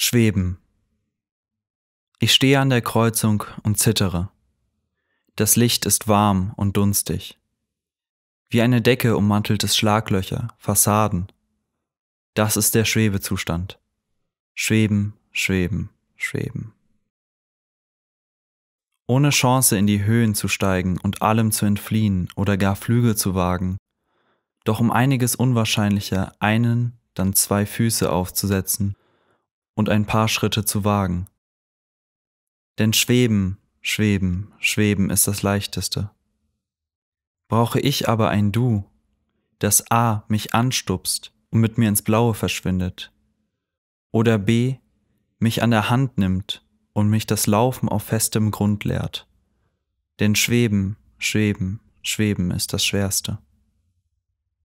Schweben. Ich stehe an der Kreuzung und zittere. Das Licht ist warm und dunstig. Wie eine Decke ummantelt es Schlaglöcher, Fassaden. Das ist der Schwebezustand. Schweben, schweben, schweben. Ohne Chance in die Höhen zu steigen und allem zu entfliehen oder gar Flüge zu wagen, doch um einiges unwahrscheinlicher einen, dann zwei Füße aufzusetzen und ein paar Schritte zu wagen. Denn schweben, schweben, schweben ist das Leichteste. Brauche ich aber ein Du, das A mich anstupst und mit mir ins Blaue verschwindet, oder B mich an der Hand nimmt und mich das Laufen auf festem Grund lehrt. Denn schweben, schweben, schweben ist das Schwerste.